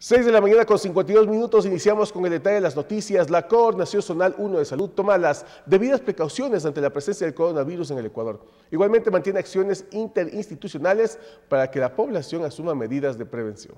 6 de la mañana con 52 minutos iniciamos con el detalle de las noticias. La Coordinación Zonal 1 de Salud toma las debidas precauciones ante la presencia del coronavirus en el Ecuador. Igualmente mantiene acciones interinstitucionales para que la población asuma medidas de prevención.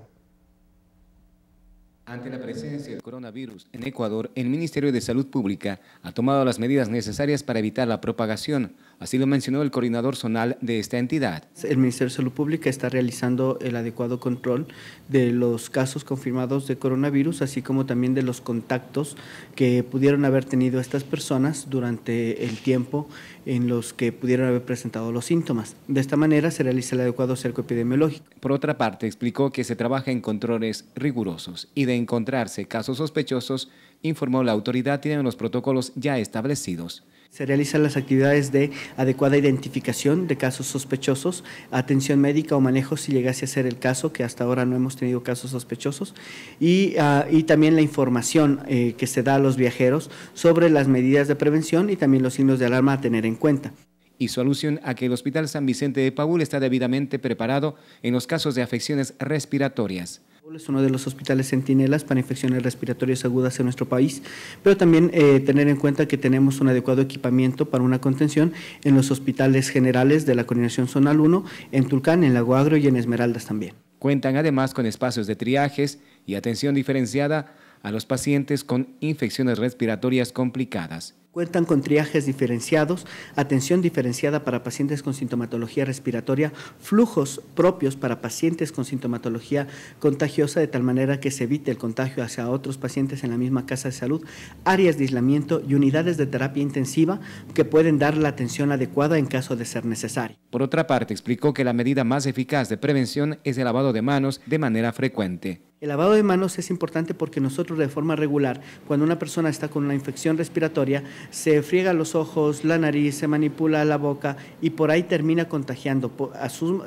Ante la presencia del coronavirus en Ecuador, el Ministerio de Salud Pública ha tomado las medidas necesarias para evitar la propagación Así lo mencionó el coordinador zonal de esta entidad. El Ministerio de Salud Pública está realizando el adecuado control de los casos confirmados de coronavirus, así como también de los contactos que pudieron haber tenido estas personas durante el tiempo en los que pudieron haber presentado los síntomas. De esta manera se realiza el adecuado cerco epidemiológico. Por otra parte, explicó que se trabaja en controles rigurosos y de encontrarse casos sospechosos, informó la autoridad tienen los protocolos ya establecidos. Se realizan las actividades de adecuada identificación de casos sospechosos, atención médica o manejo si llegase a ser el caso, que hasta ahora no hemos tenido casos sospechosos, y, ah, también la información eh, que se da a los viajeros sobre las medidas de prevención y también los signos de alarma a tener en cuenta. Hizo alusión a que el Hospital San Vicente de Paúl está debidamente preparado en los casos de afecciones respiratorias. Es uno de los hospitales centinelas para infecciones respiratorias agudas en nuestro país, pero también eh, tener en cuenta que tenemos un adecuado equipamiento para una contención en los hospitales generales de la Coordinación Zonal 1, en Tulcán, en Lago Agro y en Esmeraldas también. Cuentan además con espacios de triajes y atención diferenciada a los pacientes con infecciones respiratorias complicadas. Cuentan con triajes diferenciados, atención diferenciada para pacientes con sintomatología respiratoria, flujos propios para pacientes con sintomatología contagiosa, de tal manera que se evite el contagio hacia otros pacientes en la misma casa de salud, áreas de aislamiento y unidades de terapia intensiva que pueden dar la atención adecuada en caso de ser necesario. Por otra parte, explicó que la medida más eficaz de prevención es el lavado de manos de manera frecuente. El lavado de manos es importante porque nosotros de forma regular, cuando una persona está con una infección respiratoria, se friega los ojos, la nariz, se manipula la boca y por ahí termina contagiando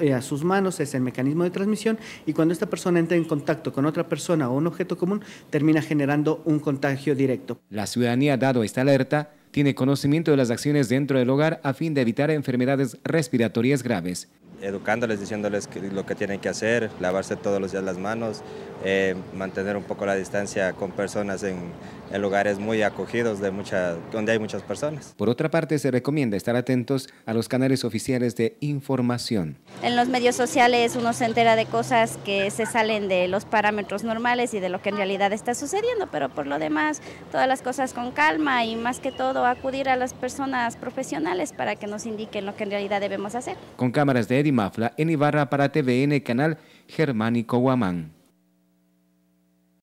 eh, a sus, manos, es el mecanismo de transmisión y cuando esta persona entra en contacto con otra persona o un objeto común, termina generando un contagio directo. La ciudadanía, dado esta alerta, tiene conocimiento de las acciones dentro del hogar a fin de evitar enfermedades respiratorias graves educándoles, diciéndoles lo que tienen que hacer, lavarse todos los días las manos, eh, mantener un poco la distancia con personas en, lugares muy acogidos de donde hay muchas personas. Por otra parte, se recomienda estar atentos a los canales oficiales de información. En los medios sociales uno se entera de cosas que se salen de los parámetros normales y de lo que en realidad está sucediendo, pero por lo demás, todas las cosas con calma y más que todo acudir a las personas profesionales para que nos indiquen lo que en realidad debemos hacer. Con cámaras de Mafla en Ibarra para TVN Canal Germánico Guamán.